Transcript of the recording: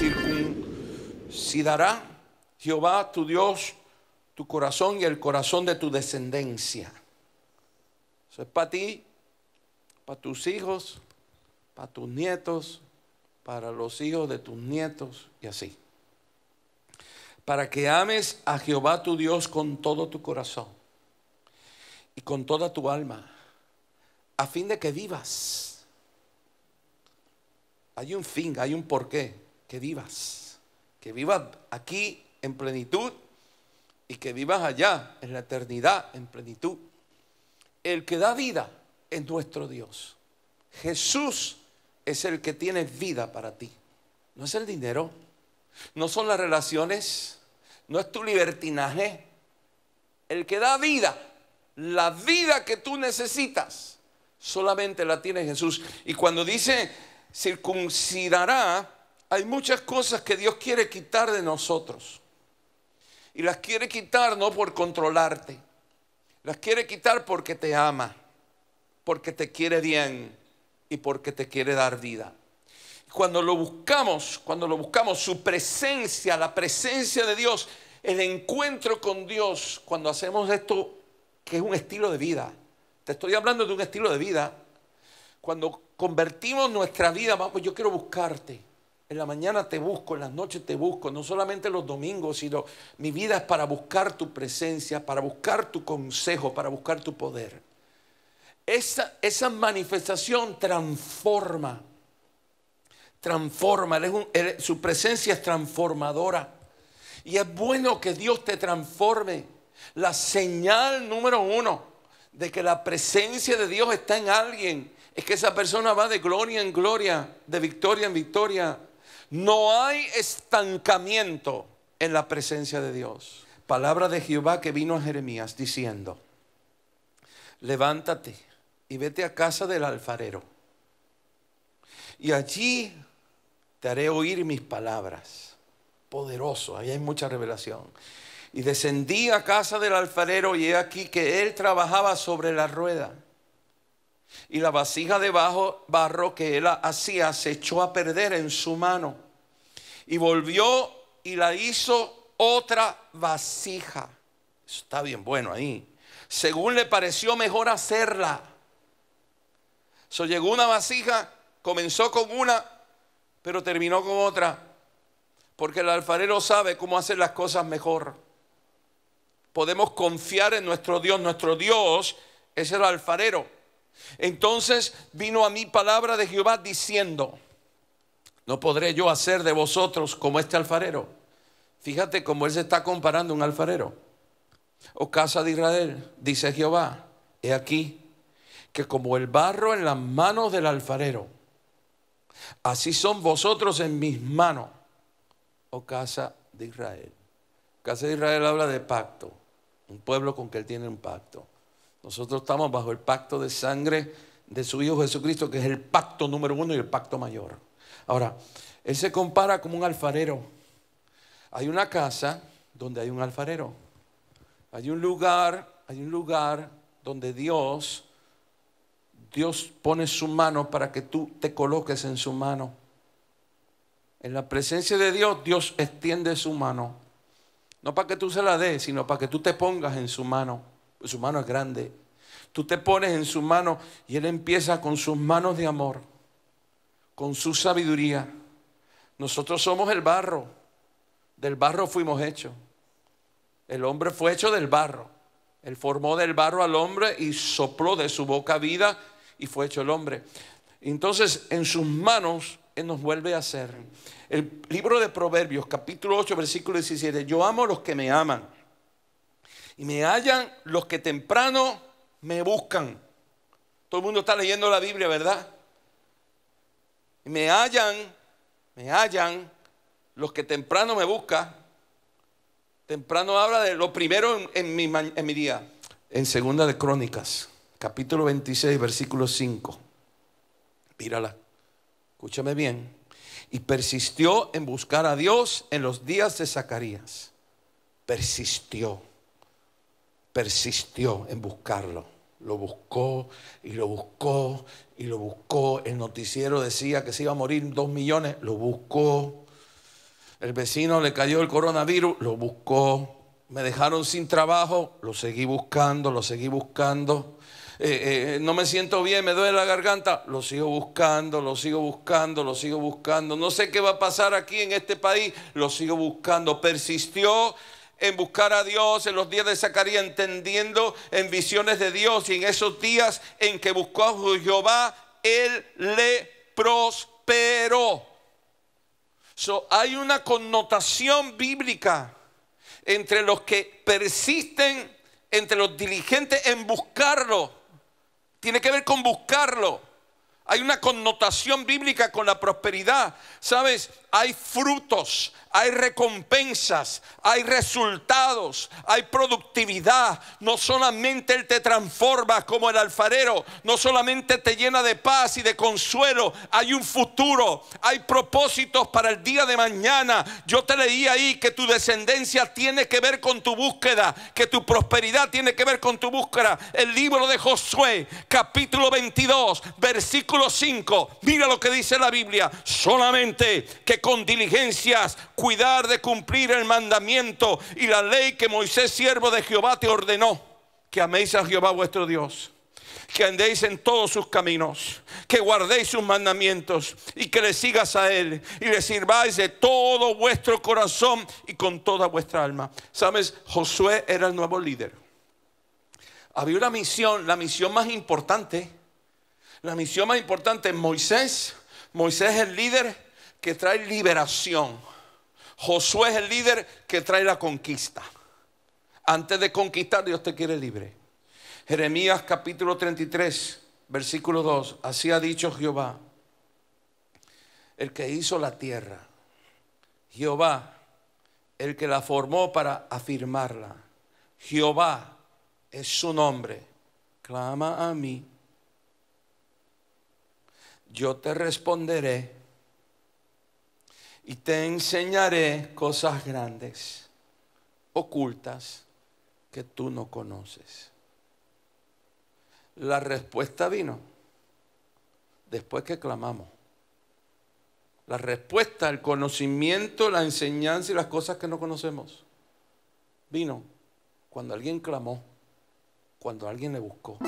Circuncidará Jehová tu Dios tu corazón y el corazón de tu descendencia. Eso es para ti, para tus hijos, para tus nietos, para los hijos de tus nietos y así. Para que ames a Jehová tu Dios con todo tu corazón y con toda tu alma a fin de que vivas. Hay un fin, hay un porqué, que vivas. Que vivas aquí en plenitud y que vivas allá en la eternidad en plenitud. El que da vida es nuestro Dios. Jesús es el que tiene vida para ti. No es el dinero, no son las relaciones, no es tu libertinaje. El que da vida, la vida que tú necesitas, Solamente la tiene Jesús. Y cuando dice circuncidará, hay muchas cosas que Dios quiere quitar de nosotros. Y las quiere quitar no por controlarte. Las quiere quitar porque te ama, porque te quiere bien y porque te quiere dar vida. Cuando lo buscamos, cuando lo buscamos, su presencia, la presencia de Dios, el encuentro con Dios, cuando hacemos esto, que es un estilo de vida, estoy hablando de un estilo de vida. Cuando convertimos nuestra vida, vamos, yo quiero buscarte. En la mañana te busco, en las noches te busco, no solamente los domingos, sino mi vida es para buscar tu presencia, para buscar tu consejo, para buscar tu poder. Esa, esa manifestación transforma, transforma, su presencia es transformadora. Y es bueno que Dios te transforme. La señal número uno de que la presencia de Dios está en alguien, es que esa persona va de gloria en gloria, de victoria en victoria. No hay estancamiento en la presencia de Dios. Palabra de Jehová que vino a Jeremías diciendo, levántate y vete a casa del alfarero. Y allí te haré oír mis palabras. Poderoso, ahí hay mucha revelación. Y descendí a casa del alfarero y he aquí que él trabajaba sobre la rueda. Y la vasija de barro que él hacía se echó a perder en su mano. Y volvió y la hizo otra vasija. está bien bueno ahí. Según le pareció mejor hacerla. So llegó una vasija, comenzó con una, pero terminó con otra. Porque el alfarero sabe cómo hacer las cosas mejor podemos confiar en nuestro Dios. Nuestro Dios es el alfarero. Entonces vino a mí palabra de Jehová diciendo, no podré yo hacer de vosotros como este alfarero. Fíjate cómo él se está comparando a un alfarero. O oh, casa de Israel, dice Jehová, he aquí que como el barro en las manos del alfarero, así son vosotros en mis manos, o oh, casa de Israel. Casa de Israel habla de pacto un pueblo con que Él tiene un pacto. Nosotros estamos bajo el pacto de sangre de su Hijo Jesucristo, que es el pacto número uno y el pacto mayor. Ahora, Él se compara como un alfarero. Hay una casa donde hay un alfarero. Hay un lugar, hay un lugar donde Dios, Dios pone su mano para que tú te coloques en su mano. En la presencia de Dios, Dios extiende su mano no para que tú se la des, sino para que tú te pongas en su mano. Su mano es grande. Tú te pones en su mano y Él empieza con sus manos de amor, con su sabiduría. Nosotros somos el barro. Del barro fuimos hechos. El hombre fue hecho del barro. Él formó del barro al hombre y sopló de su boca vida y fue hecho el hombre. Entonces en sus manos él eh, nos vuelve a hacer. El libro de Proverbios, capítulo 8, versículo 17. Yo amo los que me aman. Y me hallan los que temprano me buscan. Todo el mundo está leyendo la Biblia, ¿verdad? Y me hallan, me hallan los que temprano me buscan. Temprano habla de lo primero en, mi, día. En segunda de Crónicas, capítulo 26, versículo 5. Mírala escúchame bien, y persistió en buscar a Dios en los días de Zacarías. Persistió, persistió en buscarlo. Lo buscó y lo buscó y lo buscó. El noticiero decía que se iba a morir dos millones, lo buscó. El vecino le cayó el coronavirus, lo buscó. Me dejaron sin trabajo, lo seguí buscando, lo seguí buscando. Eh, eh, no me siento bien, me duele la garganta, lo sigo buscando, lo sigo buscando, lo sigo buscando. No sé qué va a pasar aquí en este país, lo sigo buscando. Persistió en buscar a Dios en los días de Zacarías, entendiendo en visiones de Dios y en esos días en que buscó a Jehová, él le prosperó. hay una connotación bíblica entre los que persisten, entre los diligentes en buscarlo tiene que ver con buscarlo. Hay una connotación bíblica con la prosperidad. Sabes, hay frutos, hay recompensas, hay resultados, hay productividad. No solamente Él te transforma como el alfarero, no solamente te llena de paz y de consuelo. Hay un futuro, hay propósitos para el día de mañana. Yo te leí ahí que tu descendencia tiene que ver con tu búsqueda, que tu prosperidad tiene que ver con tu búsqueda. El libro de Josué, capítulo 22, versículo 5, mira lo que dice la Biblia, solamente que con diligencias cuidar de cumplir el mandamiento y la ley que Moisés, siervo de Jehová, te ordenó, que améis a Jehová vuestro Dios que andéis en todos sus caminos, que guardéis sus mandamientos y que le sigas a Él y le sirváis de todo vuestro corazón y con toda vuestra alma. Sabes, Josué era el nuevo líder. Había una misión, la misión más importante la misión más importante es Moisés. Moisés es el líder que trae liberación. Josué es el líder que trae la conquista. Antes de conquistar, Dios te quiere libre. Jeremías capítulo 33, versículo 2. Así ha dicho Jehová, el que hizo la tierra. Jehová, el que la formó para afirmarla. Jehová es su nombre. Clama a mí yo te responderé y te enseñaré cosas grandes, ocultas, que tú no conoces. La respuesta vino después que clamamos. La respuesta, el conocimiento, la enseñanza y las cosas que no conocemos vino cuando alguien clamó, cuando alguien le buscó.